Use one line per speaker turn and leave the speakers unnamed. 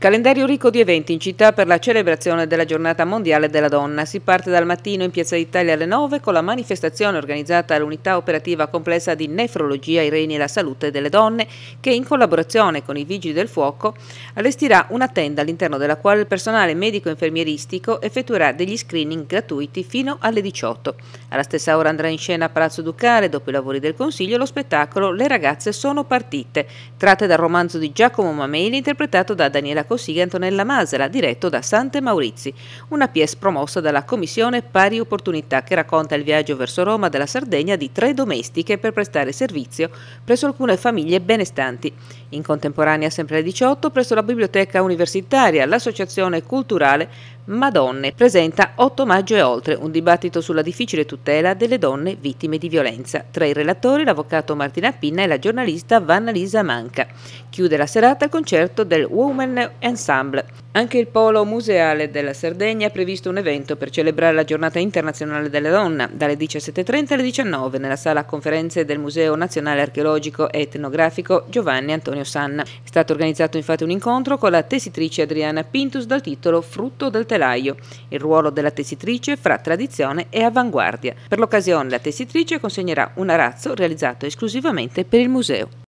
Calendario ricco di eventi in città per la celebrazione della giornata mondiale della donna. Si parte dal mattino in Piazza d'Italia alle 9 con la manifestazione organizzata all'unità operativa complessa di nefrologia, i reni e la salute delle donne che in collaborazione con i vigili del fuoco allestirà una tenda all'interno della quale il personale medico-infermieristico effettuerà degli screening gratuiti fino alle 18. Alla stessa ora andrà in scena a Palazzo Ducale, dopo i lavori del Consiglio, lo spettacolo Le ragazze sono partite, tratte dal romanzo di Giacomo Mameli interpretato da Daniela sindaco Antonella Masera, diretto da Sante Maurizi, una pièce promossa dalla Commissione Pari Opportunità che racconta il viaggio verso Roma dalla Sardegna di tre domestiche per prestare servizio presso alcune famiglie benestanti. In contemporanea sempre alle 18 presso la Biblioteca Universitaria, l'Associazione Culturale Madonne presenta 8 maggio e oltre un dibattito sulla difficile tutela delle donne vittime di violenza. Tra i relatori l'avvocato Martina Pinna e la giornalista Vanna Lisa Manca. Chiude la serata il concerto del Women Ensemble. Anche il Polo Museale della Sardegna ha previsto un evento per celebrare la giornata internazionale della donna dalle 17.30 alle 19 nella sala conferenze del Museo Nazionale Archeologico e Etnografico Giovanni Antonio Sanna. È stato organizzato infatti un incontro con la tessitrice Adriana Pintus dal titolo Frutto del Terreno telaio, il ruolo della tessitrice fra tradizione e avanguardia. Per l'occasione la tessitrice consegnerà un arazzo realizzato esclusivamente per il museo.